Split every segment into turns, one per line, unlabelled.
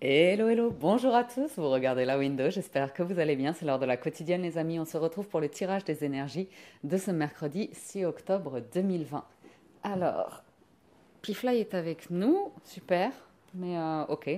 Hello, hello, bonjour à tous, vous regardez la window, j'espère que vous allez bien, c'est l'heure de la quotidienne les amis, on se retrouve pour le tirage des énergies de ce mercredi 6 octobre 2020. Alors, Pifly est avec nous, super, mais euh, ok.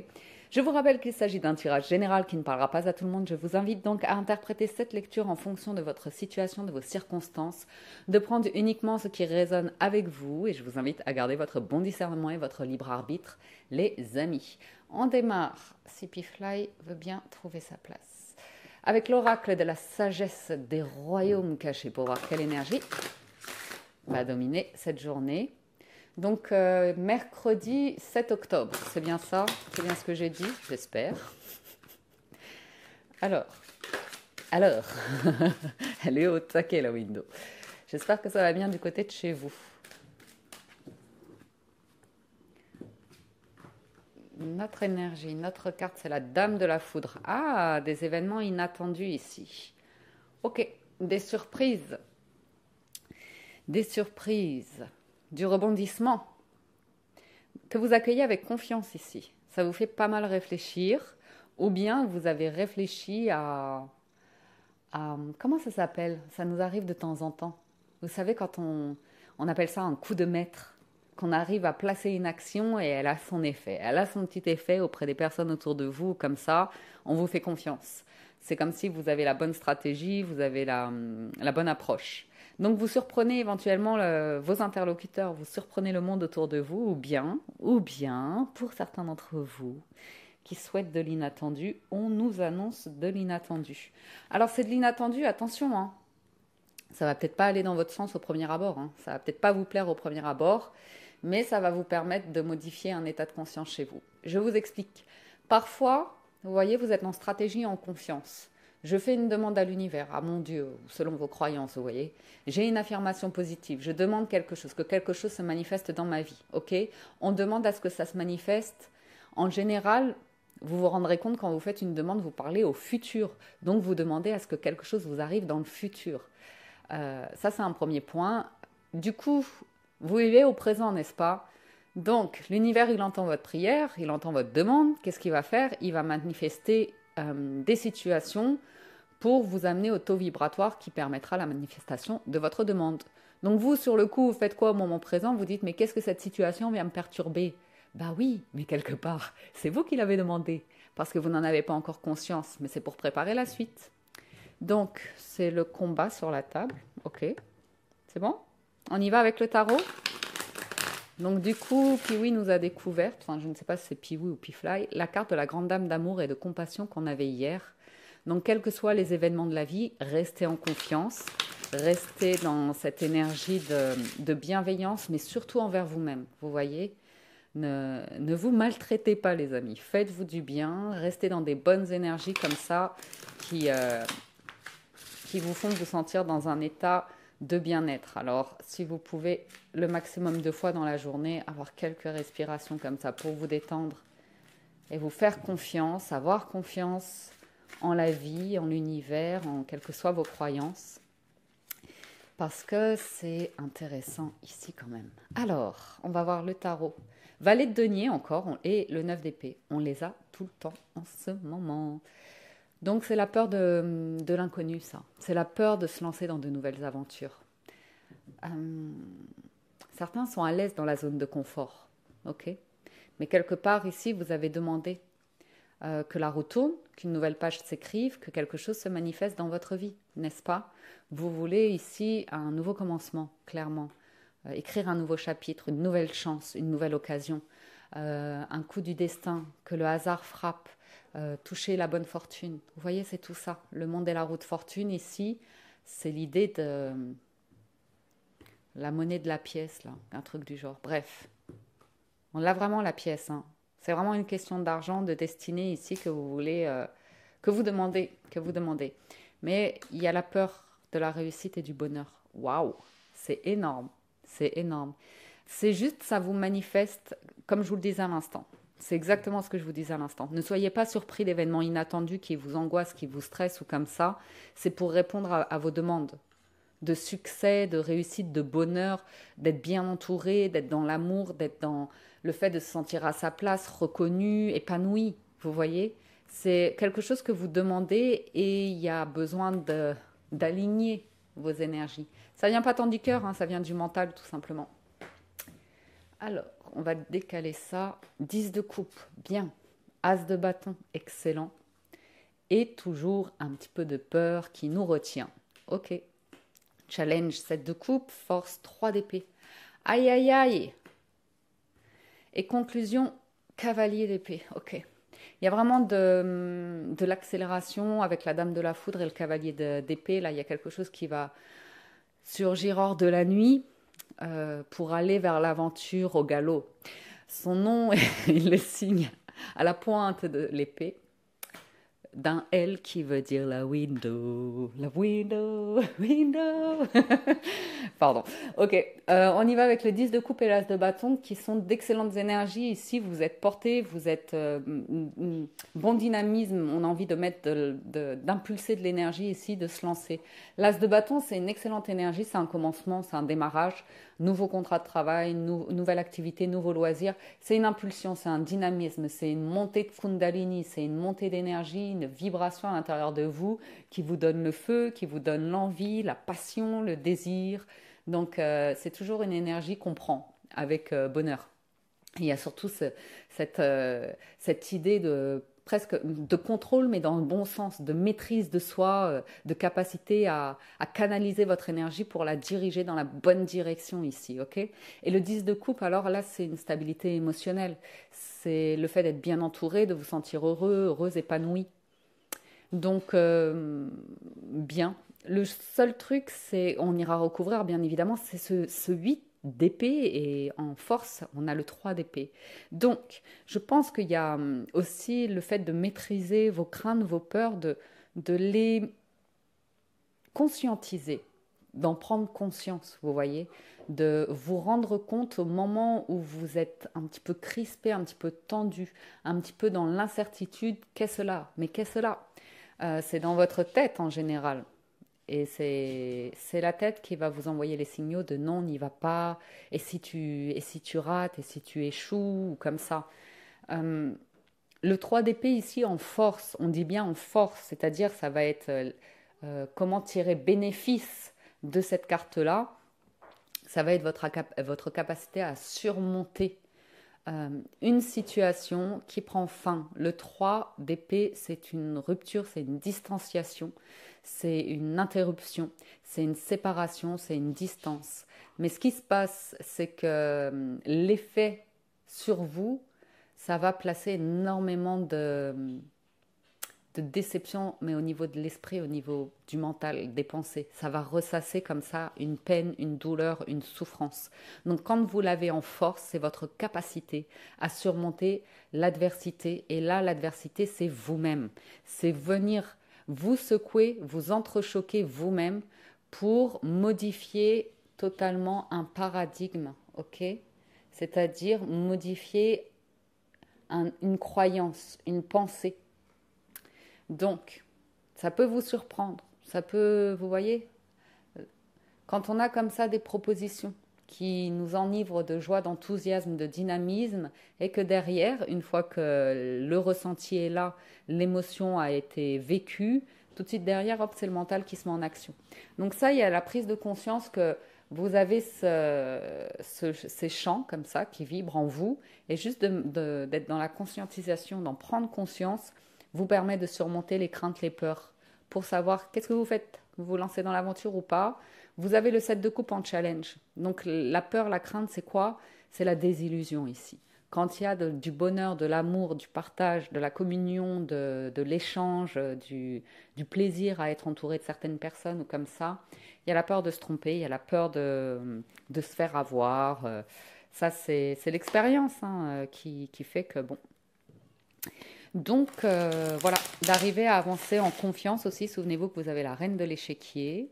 Je vous rappelle qu'il s'agit d'un tirage général qui ne parlera pas à tout le monde. Je vous invite donc à interpréter cette lecture en fonction de votre situation, de vos circonstances, de prendre uniquement ce qui résonne avec vous et je vous invite à garder votre bon discernement et votre libre arbitre, les amis. On démarre si Pifly veut bien trouver sa place. Avec l'oracle de la sagesse des royaumes cachés pour voir quelle énergie va dominer cette journée. Donc euh, mercredi 7 octobre, c'est bien ça C'est bien ce que j'ai dit, j'espère. Alors, alors, elle est au taquet la window. J'espère que ça va bien du côté de chez vous. Notre énergie, notre carte, c'est la dame de la foudre. Ah, des événements inattendus ici. Ok, des surprises. Des surprises, du rebondissement. Que vous accueillez avec confiance ici. Ça vous fait pas mal réfléchir. Ou bien vous avez réfléchi à... comment ça s'appelle Ça nous arrive de temps en temps. Vous savez, quand on appelle ça un coup de maître qu'on arrive à placer une action et elle a son effet. Elle a son petit effet auprès des personnes autour de vous, comme ça, on vous fait confiance. C'est comme si vous avez la bonne stratégie, vous avez la, hum, bonne approche. Donc vous surprenez éventuellement vos interlocuteurs, vous surprenez le monde autour de vous, ou bien, ou bien, pour certains d'entre vous qui souhaitent de l'inattendu, on nous annonce de l'inattendu. Alors c'est de l'inattendu, attention, hein, ça va peut-être pas aller dans votre sens au premier abord, hein. ça va peut-être pas vous plaire au premier abord, mais ça va vous permettre de modifier un état de conscience chez vous. Je vous explique. Parfois, vous voyez, vous êtes en stratégie en confiance. Je fais une demande à l'univers, à ah, mon Dieu, selon vos croyances, vous voyez. J'ai une affirmation positive, je demande quelque chose, que quelque chose se manifeste dans ma vie, ok On demande à ce que ça se manifeste. En général, vous vous rendrez compte quand vous faites une demande, vous parlez au futur. Donc vous demandez à ce que quelque chose vous arrive dans le futur. Euh, ça, c'est un premier point. Du coup, vous vivez au présent, n'est-ce pas Donc, l'univers, il entend votre prière, il entend votre demande. Qu'est-ce qu'il va faire Il va manifester euh, des situations pour vous amener au taux vibratoire qui permettra la manifestation de votre demande. Donc vous, sur le coup, vous faites quoi au moment présent Vous dites, mais qu'est-ce que cette situation vient me perturber Bah oui, mais quelque part, c'est vous qui l'avez demandé, parce que vous n'en avez pas encore conscience, mais c'est pour préparer la suite. Donc, c'est le combat sur la table, ok C'est bon on y va avec le tarot donc du coup, Piwi nous a découvert, enfin je ne sais pas si c'est Piwi ou Pifly, la carte de la grande dame d'amour et de compassion qu'on avait hier. Donc quels que soient les événements de la vie, restez en confiance, restez dans cette énergie de, bienveillance, mais surtout envers vous-même, vous voyez ne, vous maltraitez pas les amis, faites-vous du bien, restez dans des bonnes énergies comme ça qui, euh, qui vous font vous sentir dans un état de bien-être. Alors, si vous pouvez le maximum de fois dans la journée avoir quelques respirations comme ça pour vous détendre et vous faire confiance, avoir confiance en la vie, en l'univers, en quelles que soient vos croyances, parce que c'est intéressant ici quand même. Alors, on va voir le tarot. Valet de denier encore et le 9 d'épée. On les a tout le temps en ce moment. Donc c'est la peur de, l'inconnu, ça. C'est la peur de se lancer dans de nouvelles aventures. Euh, certains sont à l'aise dans la zone de confort, ok Mais quelque part ici, vous avez demandé euh, que la roue tourne, qu'une nouvelle page s'écrive, que quelque chose se manifeste dans votre vie, n'est-ce pas Vous voulez ici un nouveau commencement, clairement. Euh, écrire un nouveau chapitre, une nouvelle chance, une nouvelle occasion. Euh, un coup du destin, que le hasard frappe, euh, toucher la bonne fortune. Vous voyez, c'est tout ça. Le monde est la route fortune, ici, c'est l'idée de la monnaie de la pièce, là, un truc du genre. Bref, on l'a vraiment la pièce. Hein. C'est vraiment une question d'argent, de destinée ici que vous voulez, euh, que vous demandez, que vous demandez. Mais il y a la peur de la réussite et du bonheur. Waouh, c'est énorme, c'est énorme. C'est juste, ça vous manifeste, comme je vous le disais à l'instant. C'est exactement ce que je vous disais à l'instant. Ne soyez pas surpris d'événements inattendus qui vous angoissent, qui vous stressent ou comme ça. C'est pour répondre à, vos demandes de succès, de réussite, de bonheur, d'être bien entouré, d'être dans l'amour, d'être dans le fait de se sentir à sa place, reconnu, épanoui. Vous voyez C'est quelque chose que vous demandez et il y a besoin d'aligner vos énergies. Ça vient pas tant du cœur, hein, ça vient du mental tout simplement. Alors, on va décaler ça. 10 de coupe, bien. As de bâton, excellent. Et toujours un petit peu de peur qui nous retient. Ok. Challenge 7 de coupe, force 3 d'épée. Aïe aïe aïe. Et conclusion, cavalier d'épée. Ok. Il y a vraiment de, de l'accélération avec la dame de la foudre et le cavalier d'épée. Là, il y a quelque chose qui va surgir hors de la nuit. Euh, pour aller vers l'aventure au galop. Son nom, il le signe à la pointe de l'épée d'un L qui veut dire la window. La window, window. Pardon. Ok, euh, on y va avec le 10 de coupe et l'as de bâton qui sont d'excellentes énergies. Ici, vous êtes porté, vous êtes euh, bon dynamisme. On a envie de mettre, d'impulser de l'énergie ici, de se lancer. L'as de bâton, c'est une excellente énergie, c'est un commencement, c'est un démarrage nouveau contrat de travail, nouvelle activité, nouveau loisir. C'est une impulsion, c'est un dynamisme, c'est une montée de Kundalini, c'est une montée d'énergie, une vibration à l'intérieur de vous qui vous donne le feu, qui vous donne l'envie, la passion, le désir. Donc euh, c'est toujours une énergie qu'on prend avec euh, bonheur. Il y a surtout cette, euh, cette idée de presque de contrôle, mais dans le bon sens, de maîtrise de soi, euh, de capacité à, canaliser votre énergie pour la diriger dans la bonne direction ici, ok Et le 10 de coupe, alors là, c'est une stabilité émotionnelle. C'est le fait d'être bien entouré, de vous sentir heureux, heureux épanoui. Donc, euh, bien. Le seul truc, c'est, on ira recouvrir, bien évidemment, c'est ce, ce 8 d'épée et en force, on a le 3 d'épée. Donc, je pense qu'il y a hum, aussi le fait de maîtriser vos craintes, vos peurs, de, de les conscientiser, d'en prendre conscience, vous voyez, de vous rendre compte au moment où vous êtes un petit peu crispé, un petit peu tendu, un petit peu dans l'incertitude, qu'est-ce là Mais qu'est-ce là euh, C'est dans votre tête en général. Et c'est la tête qui va vous envoyer les signaux de non, n'y va pas, et si tu, et si tu rates, et si tu échoues, ou comme ça. Euh, le 3 d'épée, ici en force, on dit bien en force, c'est-à-dire ça va être euh, euh, comment tirer bénéfice de cette carte-là. Ça va être votre, votre capacité à surmonter une situation qui prend fin. Le 3 d'épée, c'est une rupture, c'est une distanciation c'est une interruption, c'est une séparation, c'est une distance. Mais ce qui se passe, c'est que hum, l'effet sur vous, ça va placer énormément de, hum, de déception, mais au niveau de l'esprit, au niveau du mental, des pensées. Ça va ressasser comme ça une peine, une douleur, une souffrance. Donc quand vous l'avez en force, c'est votre capacité à surmonter l'adversité. Et là, l'adversité, c'est vous-même. C'est venir vous secouez, vous entrechoquez vous-même pour modifier totalement un paradigme, ok C'est-à-dire modifier une croyance, une pensée. Donc, ça peut vous surprendre, ça peut, vous voyez, euh, quand on a comme ça des propositions, qui nous enivre de joie, d'enthousiasme, de dynamisme, et que derrière, une fois que le ressenti est là, l'émotion a été vécue, tout de suite derrière, hop, c'est le mental qui se met en action. Donc ça, il y a la prise de conscience que vous avez ces champs comme ça qui vibrent en vous, et juste d'être dans la conscientisation, d'en prendre conscience, vous permet de surmonter les craintes, les peurs, pour savoir qu'est-ce que vous faites, vous vous lancez dans l'aventure ou pas, vous avez le set de coupe en challenge. Donc la peur, la crainte, c'est quoi C'est la désillusion ici. Quand il y a du bonheur, de l'amour, du partage, de la communion, de, l'échange, du, plaisir à être entouré de certaines personnes ou comme ça, il y a la peur de se tromper, il y a la peur de, se faire avoir. Euh, ça, c'est l'expérience hein, euh, qui, fait que, bon, donc euh, voilà, d'arriver à avancer en confiance aussi. Souvenez-vous que vous avez la reine de l'échiquier,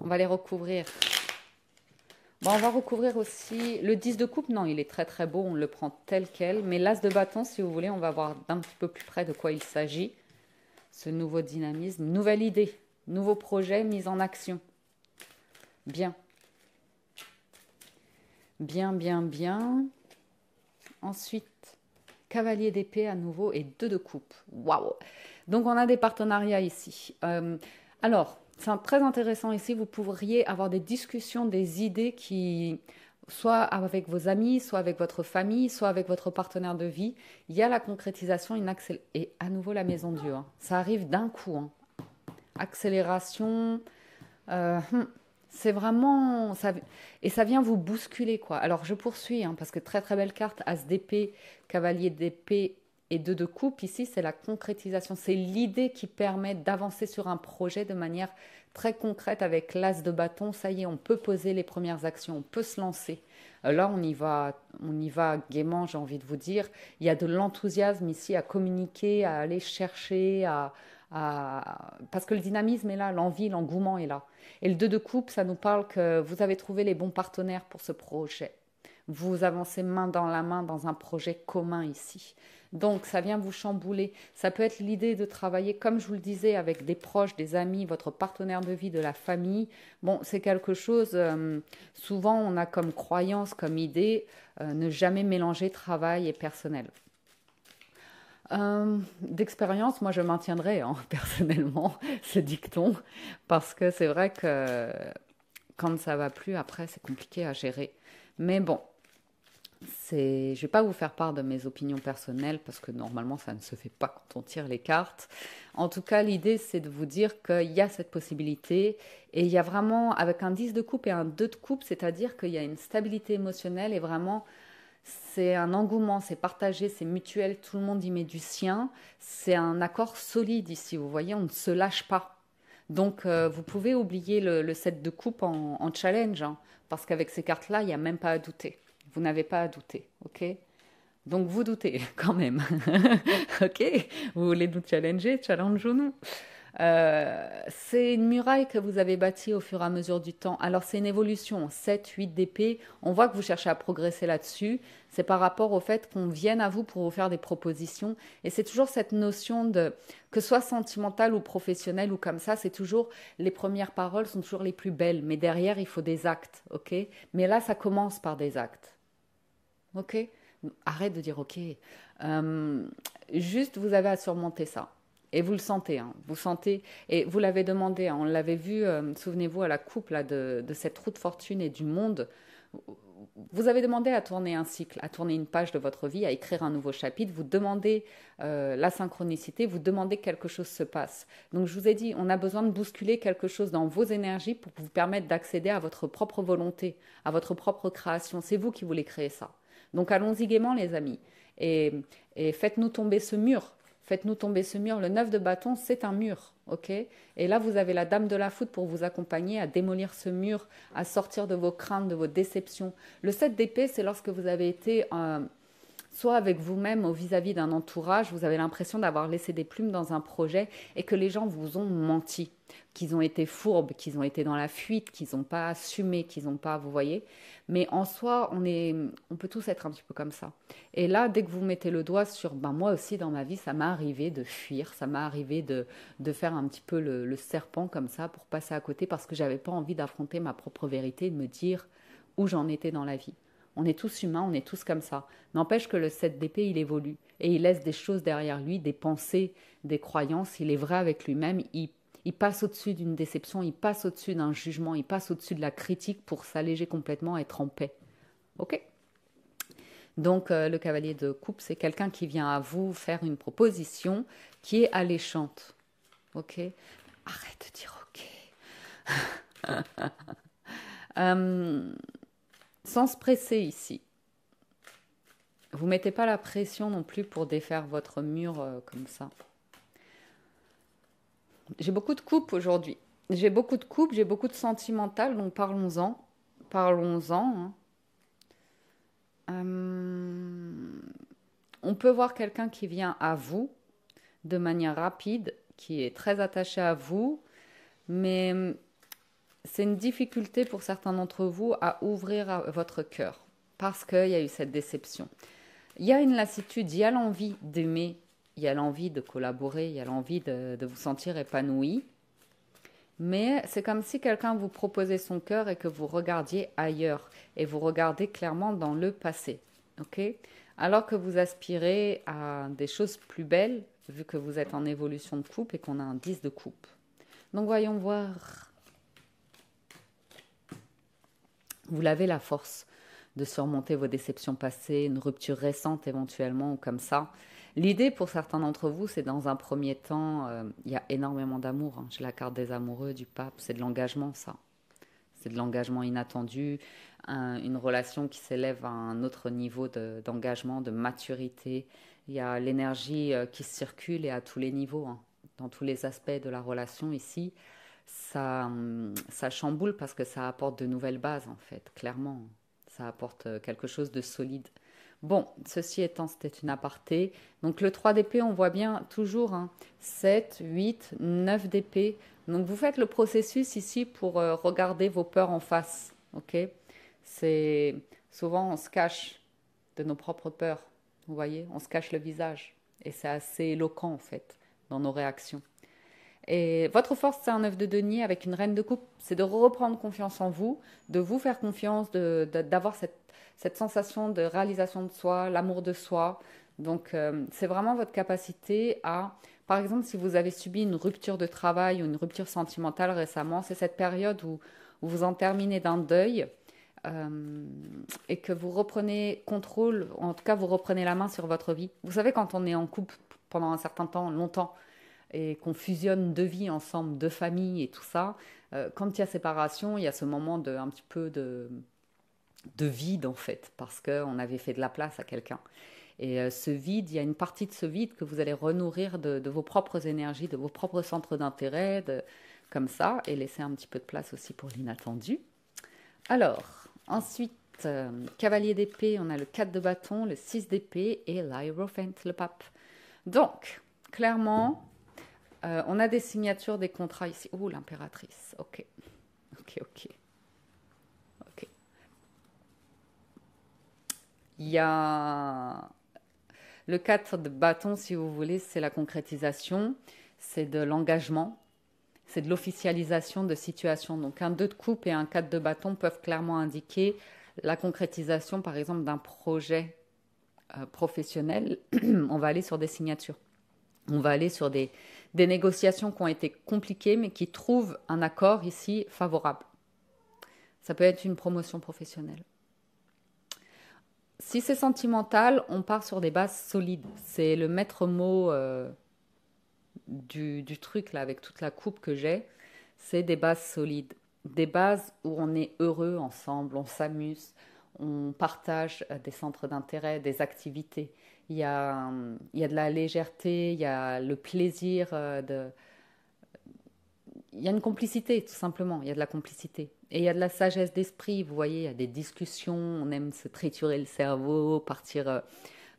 on va les recouvrir. on va recouvrir aussi le 10 de coupe. Non, il est très très beau, on le prend tel quel. Mais l'as de bâton, si vous voulez, on va voir d'un petit peu plus près de quoi il s'agit. Ce nouveau dynamisme, nouvelle idée, nouveau projet, mis en action. Bien. Bien, bien, bien. Ensuite, cavalier d'épée à nouveau et deux de coupe. Waouh Donc on a des partenariats ici. Euh, alors, c'est très intéressant ici. Vous pourriez avoir des discussions, des idées qui, soit avec vos amis, soit avec votre famille, soit avec votre partenaire de vie, il y a la concrétisation une et à nouveau la maison dure. Hein. Ça arrive d'un coup. Hein. Accélération. Euh, hmm, c'est vraiment ça... et ça vient vous bousculer quoi. Alors je poursuis hein, parce que très très belle carte As d'épée, Cavalier d'épée, et deux de coupe, ici, c'est la concrétisation. C'est l'idée qui permet d'avancer sur un projet de manière très concrète avec l'as de bâton. Ça y est, on peut poser les premières actions, on peut se lancer. Euh, là, on y va, on y va gaiement, j'ai envie de vous dire. Il y a de l'enthousiasme ici à communiquer, à aller chercher, à, parce que le dynamisme est là, l'envie, l'engouement est là. Et le deux de coupe, ça nous parle que vous avez trouvé les bons partenaires pour ce projet. Vous avancez main dans la main dans un projet commun ici. Donc ça vient vous chambouler. Ça peut être l'idée de travailler, comme je vous le disais, avec des proches, des amis, votre partenaire de vie, de la famille. Bon, c'est quelque chose, euh, souvent on a comme croyance, comme idée, euh, ne jamais mélanger travail et personnel. Euh, d'expérience, moi je maintiendrai hein, personnellement ce dicton parce que c'est vrai que quand ça va plus, après c'est compliqué à gérer. Mais bon, je ne vais pas vous faire part de mes opinions personnelles parce que normalement ça ne se fait pas quand on tire les cartes. En tout cas, l'idée c'est de vous dire qu'il y a cette possibilité et il y a vraiment avec un 10 de coupe et un 2 de coupe, c'est-à-dire qu'il y a une stabilité émotionnelle et vraiment c'est un engouement, c'est partagé, c'est mutuel, tout le monde y met du sien. C'est un accord solide ici, vous voyez, on ne se lâche pas. Donc euh, vous pouvez oublier le, 7 de coupe en, challenge, hein, parce qu'avec ces cartes-là, il n'y a même pas à douter. Vous n'avez pas à douter, ok donc vous doutez quand même. ok Vous voulez nous challenger Challenge-nous. Euh, c'est une muraille que vous avez bâtie au fur et à mesure du temps. Alors c'est une évolution, 7, 8 d'épée. On voit que vous cherchez à progresser là-dessus. C'est par rapport au fait qu'on vienne à vous pour vous faire des propositions. Et c'est toujours cette notion de, que soit sentimentale ou professionnelle ou comme ça, c'est toujours les premières paroles sont toujours les plus belles. Mais derrière, il faut des actes. ok Mais là, ça commence par des actes ok Arrête de dire ok. Euh, juste, vous avez à surmonter ça. Et vous le sentez, hein. vous sentez, et vous l'avez demandé, hein. on l'avait vu, euh, souvenez-vous, à la coupe de, cette route de fortune et du monde. Vous avez demandé à tourner un cycle, à tourner une page de votre vie, à écrire un nouveau chapitre, vous demandez euh, la synchronicité, vous demandez que quelque chose se passe. Donc je vous ai dit, on a besoin de bousculer quelque chose dans vos énergies pour vous permettre d'accéder à votre propre volonté, à votre propre création. C'est vous qui voulez créer ça. Donc allons-y gaiement, les amis. Et, faites-nous tomber ce mur. Faites-nous tomber ce mur. Le 9 de bâton, c'est un mur. ok Et là, vous avez la dame de la foot pour vous accompagner à démolir ce mur, à sortir de vos craintes, de vos déceptions. Le 7 d'épée, c'est lorsque vous avez été... Euh, soit avec vous-même au vis-à-vis d'un entourage, vous avez l'impression d'avoir laissé des plumes dans un projet et que les gens vous ont menti, qu'ils ont été fourbes, qu'ils ont été dans la fuite, qu'ils n'ont pas assumé, qu'ils n'ont pas, vous voyez. Mais en soi, on, est, on peut tous être un petit peu comme ça. Et là, dès que vous mettez le doigt sur, ben, moi aussi dans ma vie, ça m'est arrivé de fuir, ça m'est arrivé de, faire un petit peu le, serpent comme ça pour passer à côté parce que je n'avais pas envie d'affronter ma propre vérité de me dire où j'en étais dans la vie. On est tous humains, on est tous comme ça. N'empêche que le 7 d'épée, il évolue et il laisse des choses derrière lui, des pensées, des croyances. Il est vrai avec lui-même, il, passe au-dessus d'une déception, il passe au-dessus d'un jugement, il passe au-dessus de la critique pour s'alléger complètement, et être en paix. Ok donc euh, le cavalier de coupe, c'est quelqu'un qui vient à vous faire une proposition qui est alléchante. Ok Arrête de dire ok. Euh, sans se presser ici. Vous mettez pas la pression non plus pour défaire votre mur euh, comme ça. J'ai beaucoup de coupes aujourd'hui. J'ai beaucoup de coupes, j'ai beaucoup de sentimentales. donc parlons-en. Parlons-en. Hein. Euh, on peut voir quelqu'un qui vient à vous de manière rapide, qui est très attaché à vous, mais c'est une difficulté pour certains d'entre vous à ouvrir votre cœur parce qu'il y a eu cette déception. Il y a une lassitude, il y a l'envie d'aimer, il y a l'envie de collaborer, il y a l'envie de, vous sentir épanoui. Mais c'est comme si quelqu'un vous proposait son cœur et que vous regardiez ailleurs et vous regardez clairement dans le passé. ok Alors que vous aspirez à des choses plus belles, vu que vous êtes en évolution de coupe et qu'on a un 10 de coupe. Donc voyons voir Vous l'avez la force de surmonter vos déceptions passées, une rupture récente éventuellement ou comme ça. L'idée pour certains d'entre vous, c'est dans un premier temps, euh, il y a énormément d'amour. Hein. J'ai la carte des amoureux, du pape, c'est de l'engagement ça. C'est de l'engagement inattendu, une relation qui s'élève à un autre niveau d'engagement, de, maturité. Il y a l'énergie euh, qui circule et à tous les niveaux, hein. dans tous les aspects de la relation ici ça, ça chamboule parce que ça apporte de nouvelles bases, en fait, clairement. Ça apporte euh, quelque chose de solide. Bon, ceci étant, c'était une aparté. Donc le 3 d'épée, on voit bien toujours 7, 8, 9 d'épée. Donc vous faites le processus ici pour euh, regarder vos peurs en face. Ok C'est souvent on se cache de nos propres peurs. Vous voyez, on se cache le visage et c'est assez éloquent en fait dans nos réactions. Et votre force, c'est un œuf de denier avec une reine de coupe. C'est de reprendre confiance en vous, de vous faire confiance, d'avoir cette, cette, sensation de réalisation de soi, l'amour de soi. Donc, euh, c'est vraiment votre capacité à, par exemple, si vous avez subi une rupture de travail ou une rupture sentimentale récemment, c'est cette période où, vous en terminez d'un deuil. Euh, et que vous reprenez contrôle, en tout cas vous reprenez la main sur votre vie. Vous savez, quand on est en couple pendant un certain temps, longtemps, et qu'on fusionne deux vies ensemble, deux familles et tout ça, euh, quand il y a séparation, il y a ce moment de, un petit peu de, vide en fait, parce qu'on avait fait de la place à quelqu'un. Et euh, ce vide, il y a une partie de ce vide que vous allez renourrir de, vos propres énergies, de vos propres centres d'intérêt, comme ça, et laisser un petit peu de place aussi pour l'inattendu. Alors, ensuite, euh, cavalier d'épée, on a le 4 de bâton, le 6 d'épée et l'Hierophant, le pape. Donc, clairement, euh, on a des signatures des contrats ici. Oh, l'impératrice. Ok. Ok, ok. Ok. Il y Le 4 de bâton, si vous voulez, c'est la concrétisation, c'est de l'engagement, c'est de l'officialisation de situation. Donc un 2 de coupe et un 4 de bâton peuvent clairement indiquer la concrétisation, par exemple, d'un projet euh, professionnel. On va aller sur des signatures on va aller sur des, négociations qui ont été compliquées, mais qui trouvent un accord ici favorable. Ça peut être une promotion professionnelle. Si c'est sentimental, on part sur des bases solides. C'est le maître mot euh, du, du, truc, là, avec toute la coupe que j'ai. C'est des bases solides. Des bases où on est heureux ensemble, on s'amuse, on partage euh, des centres d'intérêt, des activités, il y a, hum, il y a de la légèreté, il y a le plaisir euh, de... Il y a une complicité, tout simplement, il y a de la complicité. Et il y a de la sagesse d'esprit, vous voyez, il y a des discussions, on aime se triturer le cerveau, partir euh,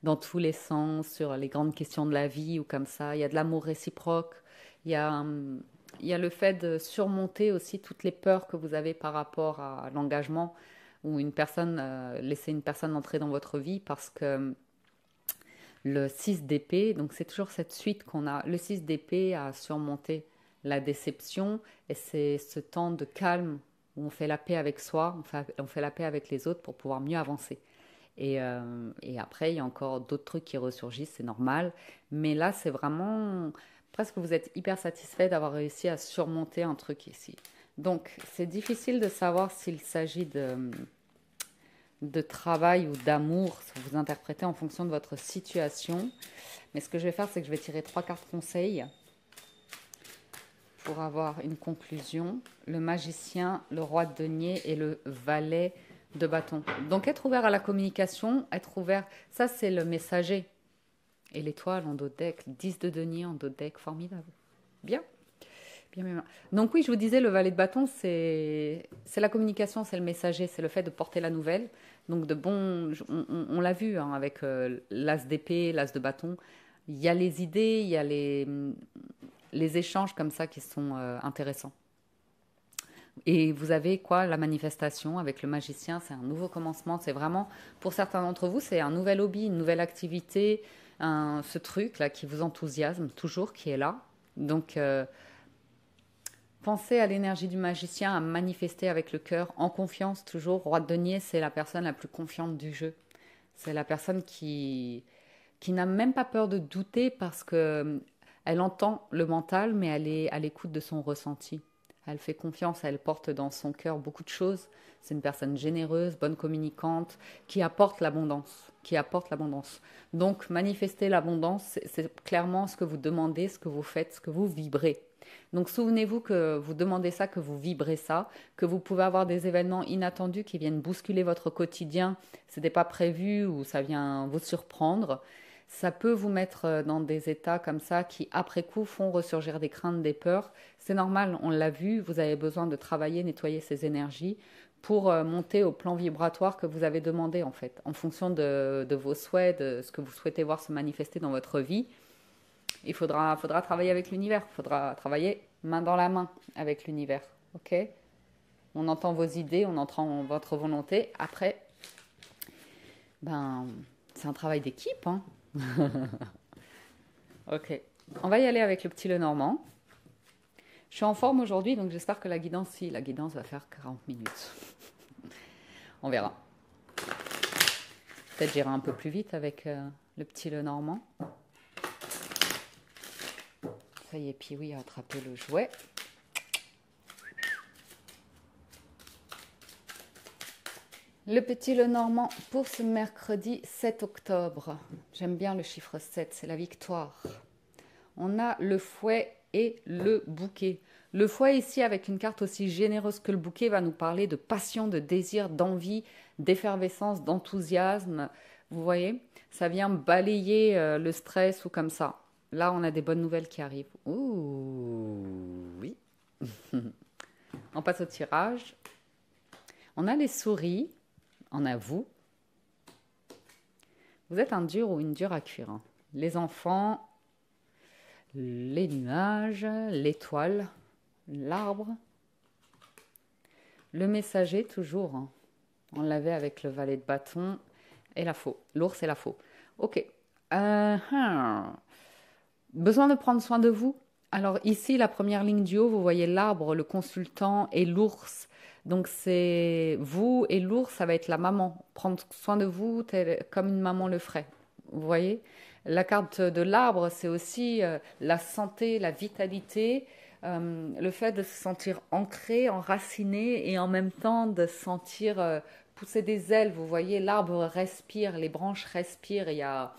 dans tous les sens sur les grandes questions de la vie ou comme ça. Il y a de l'amour réciproque, il y a, hum, il y a le fait de surmonter aussi toutes les peurs que vous avez par rapport à l'engagement ou une personne, euh, laisser une personne entrer dans votre vie parce que hum, le 6 d'épée. Donc c'est toujours cette suite qu'on a. Le 6 d'épée a surmonté la déception et c'est ce temps de calme où on fait la paix avec soi, on fait, on fait la paix avec les autres pour pouvoir mieux avancer. Et, euh, et après, il y a encore d'autres trucs qui ressurgissent, c'est normal. Mais là, c'est vraiment presque vous êtes hyper satisfait d'avoir réussi à surmonter un truc ici. Donc, c'est difficile de savoir s'il s'agit de de travail ou d'amour, vous interprétez en fonction de votre situation. Mais ce que je vais faire, c'est que je vais tirer trois cartes conseils pour avoir une conclusion. Le magicien, le roi de denier et le valet de bâton. Donc être ouvert à la communication, être ouvert, ça c'est le messager. Et l'étoile en dodec, 10 de denier en dodec, formidable. Bien. Bien, bien, bien. Donc oui, je vous disais, le valet de bâton, c'est la communication, c'est le messager, c'est le fait de porter la nouvelle. Donc de bons, on, l'a vu hein, avec euh, l'as d'épée, l'as de bâton, il y a les idées, il y a les, échanges comme ça qui sont euh, intéressants. Et vous avez quoi La manifestation avec le magicien, c'est un nouveau commencement, c'est vraiment, pour certains d'entre vous, c'est un nouvel hobby, une nouvelle activité, ce truc-là qui vous enthousiasme toujours, qui est là. Donc... Euh, Pensez à l'énergie du magicien, à manifester avec le cœur, en confiance toujours. Roi de denier, c'est la personne la plus confiante du jeu. C'est la personne qui, qui n'a même pas peur de douter parce que euh, elle entend le mental, mais elle est à l'écoute de son ressenti. Elle fait confiance, elle porte dans son cœur beaucoup de choses. C'est une personne généreuse, bonne communicante, qui apporte l'abondance, qui apporte l'abondance. Donc manifester l'abondance, c'est clairement ce que vous demandez, ce que vous faites, ce que vous vibrez. Donc souvenez-vous que vous demandez ça, que vous vibrez ça, que vous pouvez avoir des événements inattendus qui viennent bousculer votre quotidien, Ce n'était pas prévu ou ça vient vous surprendre. Ça peut vous mettre euh, dans des états comme ça qui, après coup, font ressurgir des craintes, des peurs. C'est normal, on l'a vu, vous avez besoin de travailler, nettoyer ces énergies pour euh, monter au plan vibratoire que vous avez demandé en fait, en fonction de, vos souhaits, de ce que vous souhaitez voir se manifester dans votre vie il faudra, faudra travailler avec l'univers, il faudra travailler main dans la main avec l'univers. Ok On entend vos idées, on entend votre volonté. Après, ben, c'est un travail d'équipe. Hein. ok. On va y aller avec le petit Lenormand. Je suis en forme aujourd'hui, donc j'espère que la guidance, si, la guidance va faire 40 minutes. On verra. Peut-être j'irai un peu plus vite avec euh, le petit Lenormand et puis oui, attraper le jouet. Le petit Lenormand pour ce mercredi 7 octobre. J'aime bien le chiffre 7, c'est la victoire. On a le fouet et le bouquet. Le fouet ici, avec une carte aussi généreuse que le bouquet, va nous parler de passion, de désir, d'envie, d'effervescence, d'enthousiasme. Vous voyez, ça vient balayer euh, le stress ou comme ça. Là, on a des bonnes nouvelles qui arrivent. Ouh, oui. on passe au tirage. On a les souris. On a vous. Vous êtes un dur ou une dure à cuire. Hein. Les enfants, les nuages, l'étoile, l'arbre. Le messager, toujours. Hein. On l'avait avec le valet de bâton et la faux. L'ours et la faux. Ok. Euh, hmm. Besoin de prendre soin de vous Alors ici, la première ligne du haut, vous voyez l'arbre, le consultant et l'ours. Donc c'est vous et l'ours, ça va être la maman. Prendre soin de vous comme une maman le ferait. Vous voyez La carte de l'arbre, c'est aussi euh, la santé, la vitalité, euh, le fait de se sentir ancré, enraciné et en même temps de sentir euh, pousser des ailes. Vous voyez, l'arbre respire, les branches respirent, il y a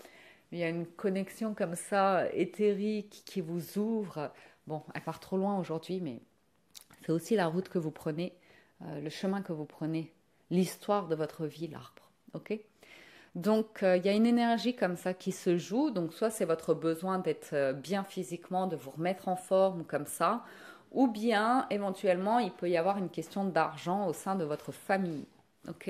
il y a une connexion comme ça éthérique qui vous ouvre. Bon, elle part trop loin aujourd'hui, mais c'est aussi la route que vous prenez, euh, le chemin que vous prenez, l'histoire de votre vie, l'arbre. Ok donc euh, il y a une énergie comme ça qui se joue. Donc soit c'est votre besoin d'être euh, bien physiquement, de vous remettre en forme comme ça, ou bien éventuellement il peut y avoir une question d'argent au sein de votre famille. Ok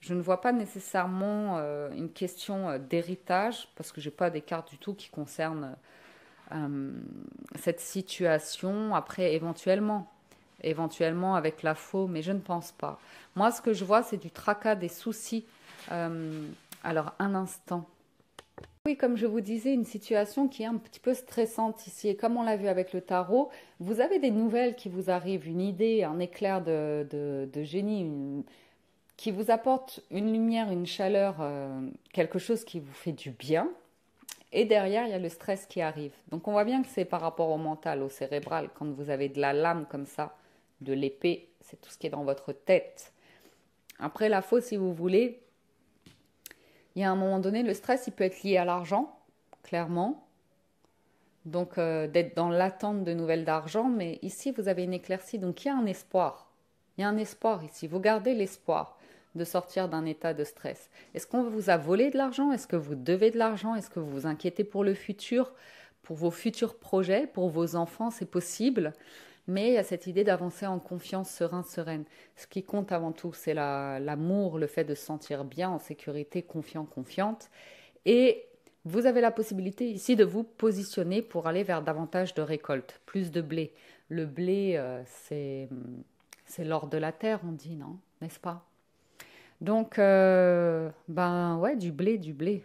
je ne vois pas nécessairement euh, une question euh, d'héritage, parce que je n'ai pas cartes du tout qui concernent euh, cette situation. Après, éventuellement, éventuellement avec la faux, mais je ne pense pas. Moi, ce que je vois, c'est du tracas, des soucis. alors, un instant. Oui, comme je vous disais, une situation qui est un petit peu stressante ici. Et comme on l'a vu avec le tarot, vous avez des nouvelles qui vous arrivent, une idée, un éclair de, de génie, une, qui vous apporte une lumière, une chaleur, euh, quelque chose qui vous fait du bien. Et derrière, il y a le stress qui arrive. Donc on voit bien que c'est par rapport au mental, au cérébral. Quand vous avez de la lame comme ça, de l'épée, c'est tout ce qui est dans votre tête. Après la faute, si vous voulez, il y a un moment donné, le stress, il peut être lié à l'argent, clairement. Donc euh, d'être dans l'attente de nouvelles d'argent. Mais ici, vous avez une éclaircie, donc il y a un espoir. Il y a un espoir ici. Vous gardez l'espoir de sortir d'un état de stress Est-ce qu'on vous a volé de l'argent Est-ce que vous devez de l'argent Est-ce que vous vous inquiétez pour le futur Pour vos futurs projets Pour vos enfants C'est possible mais il y a cette idée d'avancer en confiance, serein, sereine. Ce qui compte avant tout, c'est l'amour, le fait de se sentir bien, en sécurité, confiant, confiante. Et vous avez la possibilité ici de vous positionner pour aller vers davantage de récoltes, plus de blé. Le blé, euh, c'est l'or de la terre, on dit, non N'est-ce pas donc, euh, ben ouais, du blé, du blé.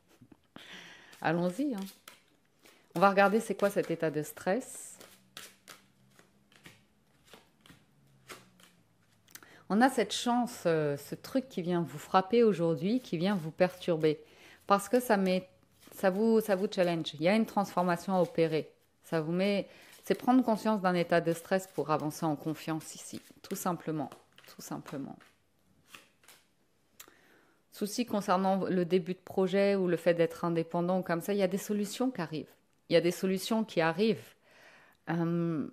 Allons-y. Hein. On va regarder c'est quoi cet état de stress. On a cette chance, euh, ce truc qui vient vous frapper aujourd'hui, qui vient vous perturber. Parce que ça, met, ça, vous, ça vous challenge. Il y a une transformation à opérer. Ça vous met. C'est prendre conscience d'un état de stress pour avancer en confiance ici. Tout simplement. Tout simplement soucis concernant le début de projet ou le fait d'être indépendant ou comme ça, il y a des solutions qui arrivent. Il y a des solutions qui arrivent. Euh,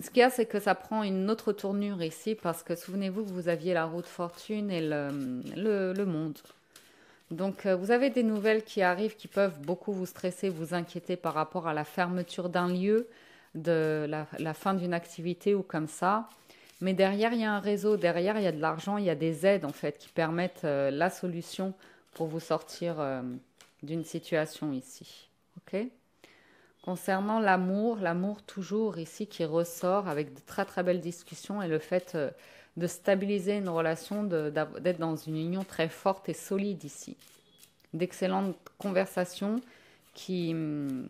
ce qu'il y a, c'est que ça prend une autre tournure ici parce que souvenez-vous, que vous aviez la route fortune et le, monde. Donc, euh, vous avez des nouvelles qui arrivent qui peuvent beaucoup vous stresser, vous inquiéter par rapport à la fermeture d'un lieu, de la fin d'une activité ou comme ça. Mais derrière, il y a un réseau, derrière, il y a de l'argent, il y a des aides en fait qui permettent euh, la solution pour vous sortir euh, d'une situation ici. Ok Concernant l'amour, l'amour toujours ici qui ressort avec de très très belles discussions et le fait euh, de stabiliser une relation, d'être dans une union très forte et solide ici. D'excellentes conversations qui, hum,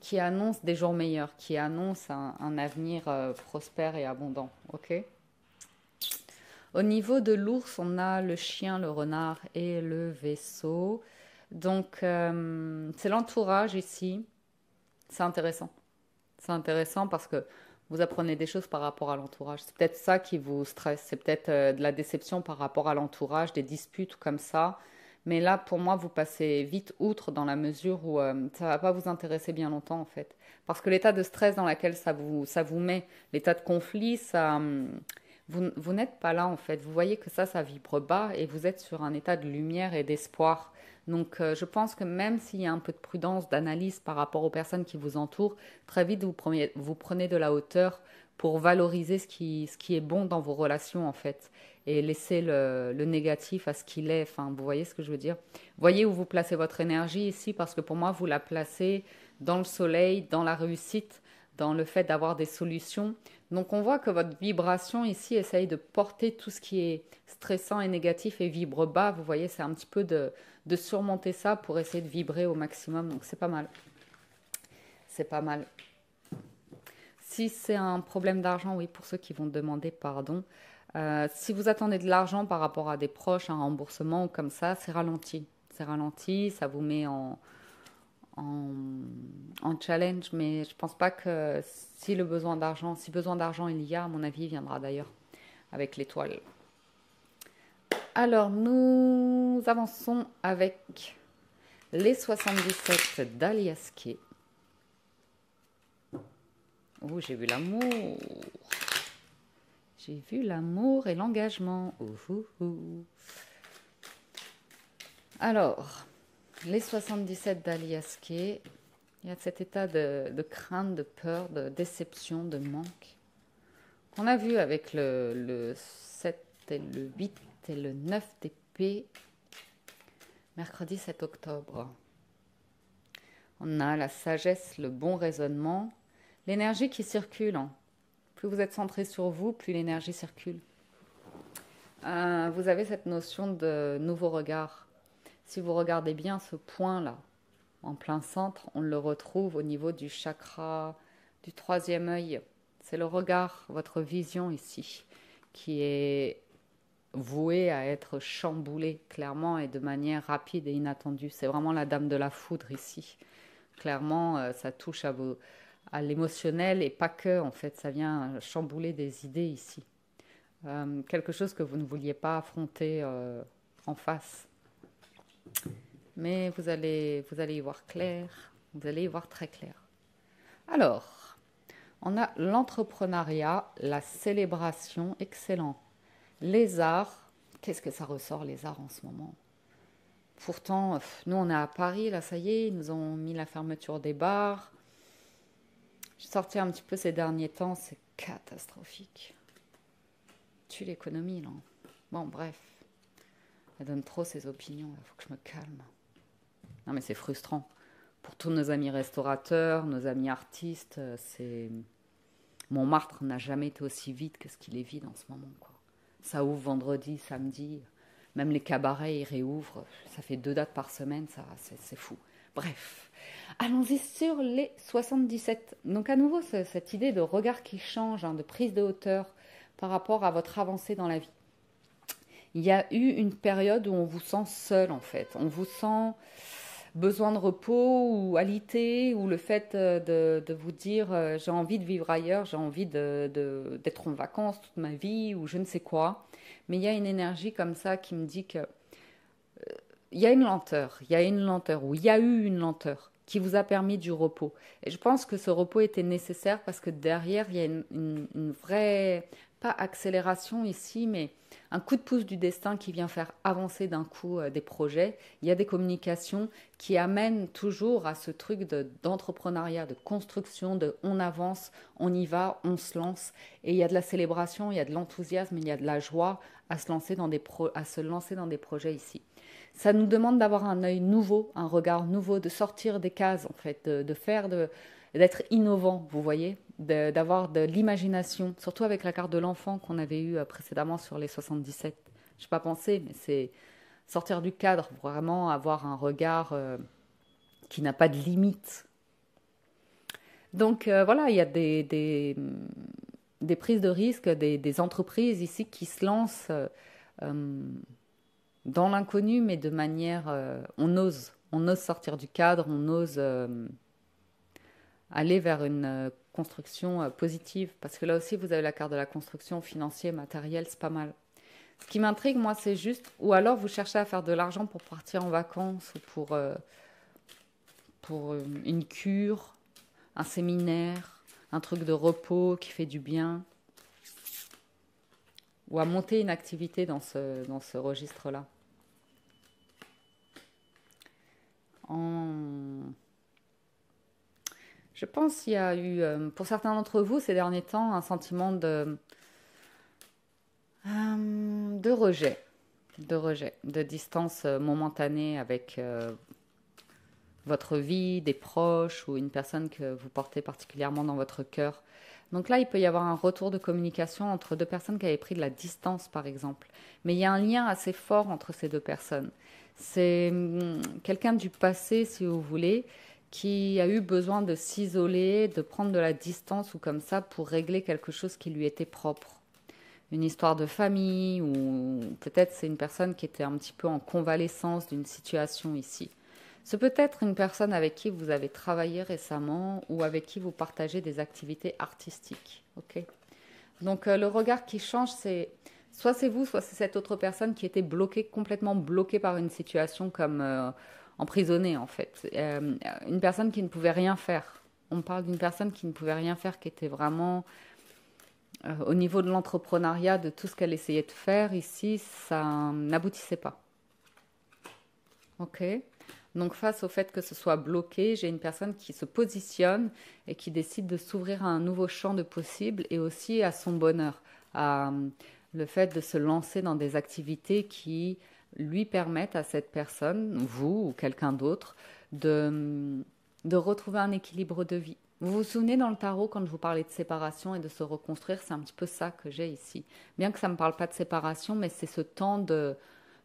qui annonce des jours meilleurs, qui annonce un, avenir euh, prospère et abondant. Ok Au niveau de l'ours, on a le chien, le renard et le vaisseau. Donc, euh, c'est l'entourage ici. C'est intéressant. C'est intéressant parce que vous apprenez des choses par rapport à l'entourage. C'est peut-être ça qui vous stresse. C'est peut-être euh, de la déception par rapport à l'entourage, des disputes comme ça. Mais là, pour moi, vous passez vite outre dans la mesure où euh, ça ne va pas vous intéresser bien longtemps, en fait. Parce que l'état de stress dans lequel ça vous, met, l'état de conflit, ça, hum, vous, n'êtes pas là, en fait. Vous voyez que ça, ça vibre bas et vous êtes sur un état de lumière et d'espoir. Donc, euh, je pense que même s'il y a un peu de prudence, d'analyse par rapport aux personnes qui vous entourent, très vite, vous prenez de la hauteur pour valoriser ce qui, ce qui est bon dans vos relations en fait et laisser le, le négatif à ce qu'il est. Enfin, vous voyez ce que je veux dire Voyez où vous placez votre énergie ici parce que pour moi, vous la placez dans le soleil, dans la réussite, dans le fait d'avoir des solutions. Donc on voit que votre vibration ici essaye de porter tout ce qui est stressant et négatif et vibre bas. Vous voyez, c'est un petit peu de, de surmonter ça pour essayer de vibrer au maximum. Donc c'est pas mal. C'est pas mal. Si c'est un problème d'argent, oui, pour ceux qui vont demander pardon. Euh, si vous attendez de l'argent par rapport à des proches, un remboursement ou comme ça, c'est ralenti. C'est ralenti, ça vous met en, en, challenge, mais je pense pas que si le besoin d'argent, si besoin d'argent il y a, à mon avis, viendra d'ailleurs avec l'étoile. Alors, nous avançons avec les 77 d'Aliaske. Oh, j'ai vu l'amour. J'ai vu l'amour et l'engagement. Oh, oh, oh. Alors, les 77 d'Aliaske, il y a cet état de, crainte, de peur, de déception, de manque. On a vu avec le, le 7 et le 8 et le 9 d'épée, mercredi 7 octobre. On a la sagesse, le bon raisonnement, L'énergie qui circule. Hein. Plus vous êtes centré sur vous, plus l'énergie circule. Euh, vous avez cette notion de nouveau regard. Si vous regardez bien ce point-là, en plein centre, on le retrouve au niveau du chakra, du troisième œil. C'est le regard, votre vision ici, qui est vouée à être chamboulée clairement et de manière rapide et inattendue. C'est vraiment la dame de la foudre ici. Clairement, euh, ça touche à vos, à l'émotionnel et pas que, en fait, ça vient chambouler des idées ici. Euh, quelque chose que vous ne vouliez pas affronter euh, en face. Mais vous allez, vous allez y voir clair, vous allez y voir très clair. Alors, on a l'entrepreneuriat, la célébration, excellent. Les arts, qu'est-ce que ça ressort les arts en ce moment Pourtant, nous on est à Paris, là ça y est, ils nous ont mis la fermeture des bars, j'ai sorti un petit peu ces derniers temps, c'est catastrophique. Tue l'économie, là. Bon, bref. Elle donne trop ses opinions, il faut que je me calme. Non, mais c'est frustrant. Pour tous nos amis restaurateurs, nos amis artistes, euh, c'est. Montmartre n'a jamais été aussi vide que ce qu'il est vide en ce moment, quoi. Ça ouvre vendredi, samedi. Même les cabarets, ils réouvrent. Ça fait deux dates par semaine, ça, c'est fou. Bref, allons-y sur les 77. Donc à nouveau, cette idée de regard qui change, hein, de prise de hauteur par rapport à votre avancée dans la vie. Il y a eu une période où on vous sent seul en fait. On vous sent besoin de repos ou alité ou le fait euh, de, vous dire euh, j'ai envie de vivre ailleurs, j'ai envie d'être en vacances toute ma vie ou je ne sais quoi. Mais il y a une énergie comme ça qui me dit que euh, il y a une lenteur, il y a une lenteur, ou il y a eu une lenteur qui vous a permis du repos. Et je pense que ce repos était nécessaire parce que derrière, il y a une, une vraie accélération ici, mais un coup de pouce du destin qui vient faire avancer d'un coup euh, des projets. Il y a des communications qui amènent toujours à ce truc d'entrepreneuriat, de, construction, de on avance, on y va, on se lance. Et il y a de la célébration, il y a de l'enthousiasme, il y a de la joie à se lancer dans des, à se lancer dans des projets ici. Ça nous demande d'avoir un œil nouveau, un regard nouveau, de sortir des cases en fait, de, faire, d'être innovant, vous voyez d'avoir de, l'imagination, surtout avec la carte de l'enfant qu'on avait eue euh, précédemment sur les 77. Je n'ai pas pensé, mais c'est sortir du cadre, vraiment avoir un regard euh, qui n'a pas de limite. Donc euh, voilà, il y a des, des, prises de risque, des, entreprises ici qui se lancent dans l'inconnu, mais de manière... on ose, on ose sortir du cadre, on ose aller vers une euh, construction euh, positive, parce que là aussi, vous avez la carte de la construction financière, matérielle, c'est pas mal. Ce qui m'intrigue, moi, c'est juste, ou alors vous cherchez à faire de l'argent pour partir en vacances ou pour, euh, pour une cure, un séminaire, un truc de repos qui fait du bien, ou à monter une activité dans ce, dans ce registre-là. En je pense qu'il y a eu, euh, pour certains d'entre vous, ces derniers temps, un sentiment de, euh, de rejet, de rejet, de distance euh, momentanée avec votre vie, des proches ou une personne que vous portez particulièrement dans votre cœur. Donc là, il peut y avoir un retour de communication entre deux personnes qui avaient pris de la distance, par exemple. Mais il y a un lien assez fort entre ces deux personnes. C'est hum, quelqu'un du passé, si vous voulez, qui a eu besoin de s'isoler, de prendre de la distance ou comme ça pour régler quelque chose qui lui était propre. Une histoire de famille ou peut-être c'est une personne qui était un petit peu en convalescence d'une situation ici. C'est peut-être une personne avec qui vous avez travaillé récemment ou avec qui vous partagez des activités artistiques. Ok. Donc euh, le regard qui change, c'est soit c'est vous, soit c'est cette autre personne qui était bloquée, complètement bloquée par une situation comme... Euh, emprisonnée en fait. Euh, une personne qui ne pouvait rien faire. On parle d'une personne qui ne pouvait rien faire, qui était vraiment euh, au niveau de l'entrepreneuriat, de tout ce qu'elle essayait de faire. Ici, ça n'aboutissait pas. Ok. Donc face au fait que ce soit bloqué, j'ai une personne qui se positionne et qui décide de s'ouvrir à un nouveau champ de possible et aussi à son bonheur, à euh, le fait de se lancer dans des activités qui lui permettent à cette personne, vous ou quelqu'un d'autre, de, de retrouver un équilibre de vie. Vous vous souvenez dans le tarot, quand je vous parlais de séparation et de se reconstruire, c'est un petit peu ça que j'ai ici. Bien que ça ne me parle pas de séparation, mais c'est ce temps de,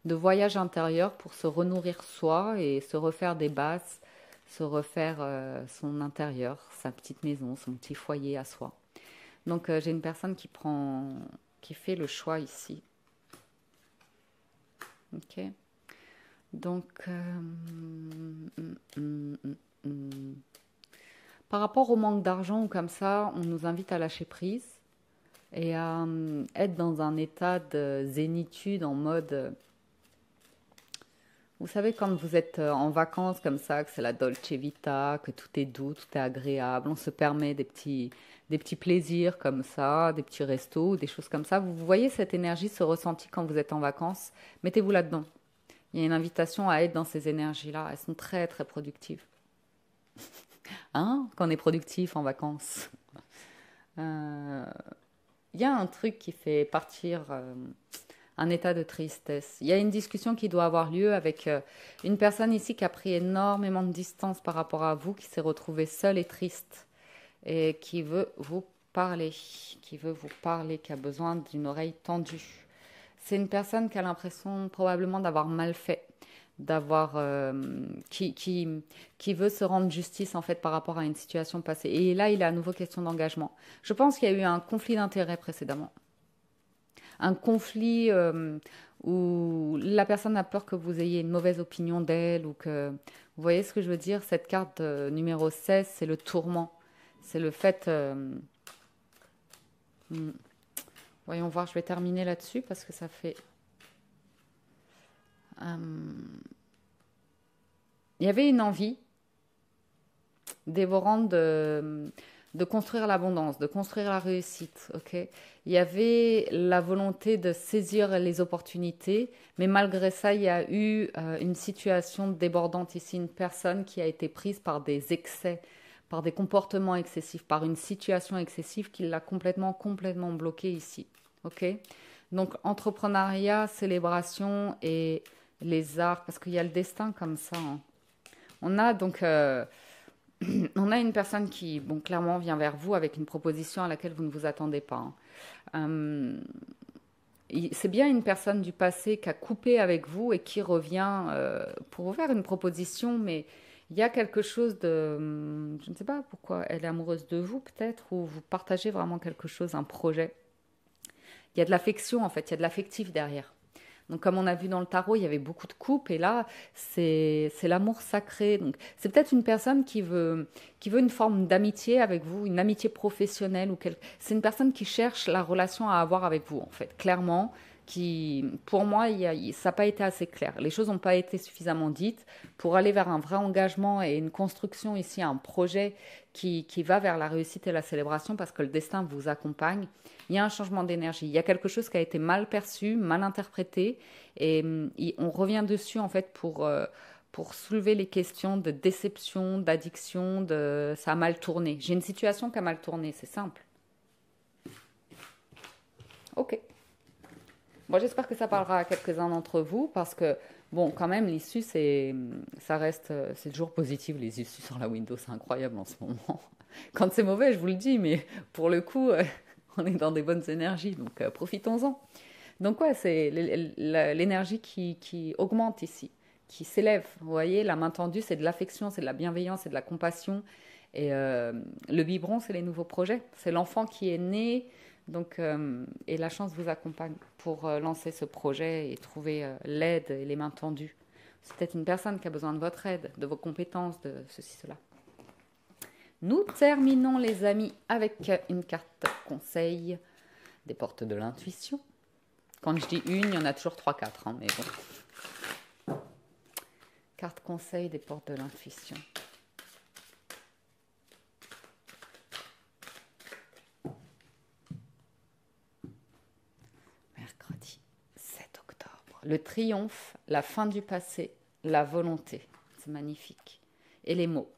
de voyage intérieur pour se renourrir soi et se refaire des bases, se refaire euh, son intérieur, sa petite maison, son petit foyer à soi. Donc euh, j'ai une personne qui prend, qui fait le choix ici Ok Donc, euh, mm, mm, mm, par rapport au manque d'argent ou comme ça, on nous invite à lâcher prise et à être dans un état de zénitude en mode. Euh, vous savez, quand vous êtes euh, en vacances comme ça, que c'est la dolce vita, que tout est doux, tout est agréable, on se permet des petits, des petits plaisirs comme ça, des petits restos, des choses comme ça. Vous voyez cette énergie se ressentir quand vous êtes en vacances. Mettez-vous là-dedans. Il y a une invitation à être dans ces énergies-là. Elles sont très, très productives. Hein Quand on est productif en vacances. Euh, il y a un truc qui fait partir euh, un état de tristesse. Il y a une discussion qui doit avoir lieu avec euh, une personne ici qui a pris énormément de distance par rapport à vous, qui s'est retrouvée seule et triste et qui veut vous parler, qui veut vous parler, qui a besoin d'une oreille tendue. C'est une personne qui a l'impression probablement d'avoir mal fait, d'avoir euh, qui, qui, qui, veut se rendre justice en fait par rapport à une situation passée. Et là, il a à nouveau question d'engagement. Je pense qu'il y a eu un conflit d'intérêts précédemment. Un conflit euh, où la personne a peur que vous ayez une mauvaise opinion d'elle ou que... Vous voyez ce que je veux dire Cette carte euh, numéro 16, c'est le tourment c'est le fait... Euh, hmm. Voyons voir, je vais terminer là-dessus parce que ça fait... Euh, il y avait une envie dévorante de, construire l'abondance, de construire la réussite. il y avait la volonté de saisir les opportunités, mais malgré ça, il y a eu euh, une situation débordante ici, une personne qui a été prise par des excès par des comportements excessifs, par une situation excessive qui l'a complètement, complètement bloqué ici. OK Donc, entrepreneuriat, célébration et les arts, parce qu'il y a le destin comme ça. Hein. On a donc. Euh, on a une personne qui, bon, clairement, vient vers vous avec une proposition à laquelle vous ne vous attendez pas. Hein. Euh, c'est bien une personne du passé qui a coupé avec vous et qui revient euh, pour vous faire une proposition, mais il y a quelque chose de, hum, je ne sais pas pourquoi, elle est amoureuse de vous peut-être, ou vous partagez vraiment quelque chose, un projet. Il y a de l'affection en fait, il y a de l'affectif derrière. Donc comme on a vu dans le tarot, il y avait beaucoup de coupes, et là, c'est l'amour sacré. Donc c'est peut-être une personne qui veut, une forme d'amitié avec vous, une amitié professionnelle, ou c'est une personne qui cherche la relation à avoir avec vous en fait, clairement pour moi, ça n'a pas été assez clair. Les choses n'ont pas été suffisamment dites pour aller vers un vrai engagement et une construction ici, un projet qui, va vers la réussite et la célébration parce que le destin vous accompagne. Il y a un changement d'énergie, il y a quelque chose qui a été mal perçu, mal interprété, et, mm, on revient dessus en fait pour... Euh, pour soulever les questions de déception, d'addiction, de ça a mal tourné. J'ai une situation qui a mal tourné, c'est simple. Ok j'espère que ça parlera à quelques-uns d'entre vous parce que, bon, quand même, l'issue, c'est, ça reste, euh, c'est toujours positif, les issues sur la Windows, c'est incroyable en ce moment. Quand c'est mauvais, je vous le dis, mais pour le coup, euh, on est dans des bonnes énergies, donc euh, profitons-en. Donc, ouais, c'est l'énergie qui, qui augmente ici, qui s'élève. Vous voyez, la main tendue, c'est de l'affection, c'est de la bienveillance, c'est de la compassion. Et le biberon, c'est les nouveaux projets. C'est l'enfant qui est né, donc, euh, et la chance vous accompagne pour euh, lancer ce projet et trouver euh, l'aide et les mains tendues. C'est peut-être une personne qui a besoin de votre aide, de vos compétences, de ceci, cela. Nous terminons, les amis, avec une carte conseil des portes de l'intuition. Quand je dis une, il y en a toujours 3-4, hein, mais bon. Carte conseil des portes de l'intuition. le triomphe, la fin du passé, la volonté. C'est magnifique. Et les mots.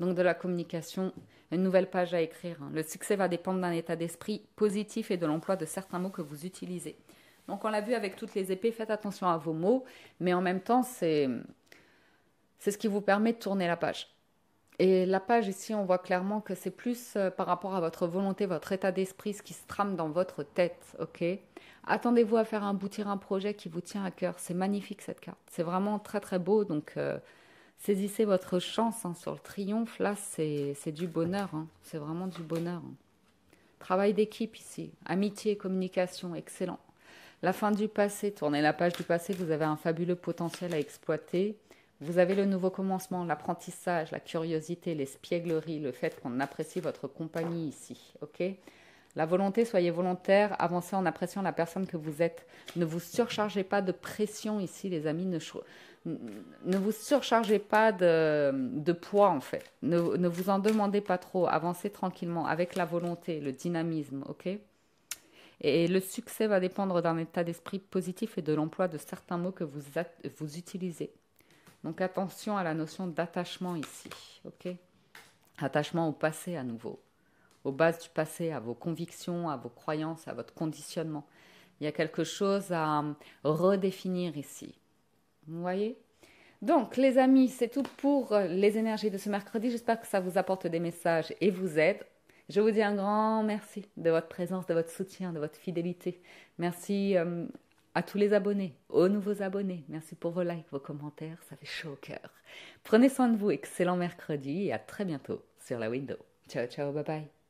Donc de la communication, une nouvelle page à écrire. Hein. Le succès va dépendre d'un état d'esprit positif et de l'emploi de certains mots que vous utilisez. Donc on l'a vu avec toutes les épées, faites attention à vos mots, mais en même temps, c'est ce qui vous permet de tourner la page. Et la page ici, on voit clairement que c'est plus euh, par rapport à votre volonté, votre état d'esprit, ce qui se trame dans votre tête, ok Attendez-vous à faire aboutir un projet qui vous tient à cœur. C'est magnifique cette carte. C'est vraiment très très beau. Donc euh, saisissez votre chance hein, sur le triomphe. Là, c'est du bonheur. Hein. C'est vraiment du bonheur. Hein. Travail d'équipe ici. Amitié, communication, excellent. La fin du passé. Tournez la page du passé. Vous avez un fabuleux potentiel à exploiter. Vous avez le nouveau commencement, l'apprentissage, la curiosité, l'espièglerie, le fait qu'on apprécie votre compagnie ici. OK la volonté, soyez volontaire, avancez en appréciant la personne que vous êtes. Ne vous surchargez pas de pression ici, les amis. Ne, vous surchargez pas de, poids, en fait. Ne, vous en demandez pas trop. Avancez tranquillement avec la volonté, le dynamisme, ok et le succès va dépendre d'un état d'esprit positif et de l'emploi de certains mots que vous, vous utilisez. Donc attention à la notion d'attachement ici, ok Attachement au passé à nouveau aux bases du passé, à vos convictions, à vos croyances, à votre conditionnement. Il y a quelque chose à euh, redéfinir ici. Vous voyez donc, les amis, c'est tout pour euh, les énergies de ce mercredi. J'espère que ça vous apporte des messages et vous aide. Je vous dis un grand merci de votre présence, de votre soutien, de votre fidélité. Merci euh, à tous les abonnés, aux nouveaux abonnés. Merci pour vos likes, vos commentaires. Ça fait chaud au cœur. Prenez soin de vous. Excellent mercredi et à très bientôt sur la window. Ciao, ciao, bye bye.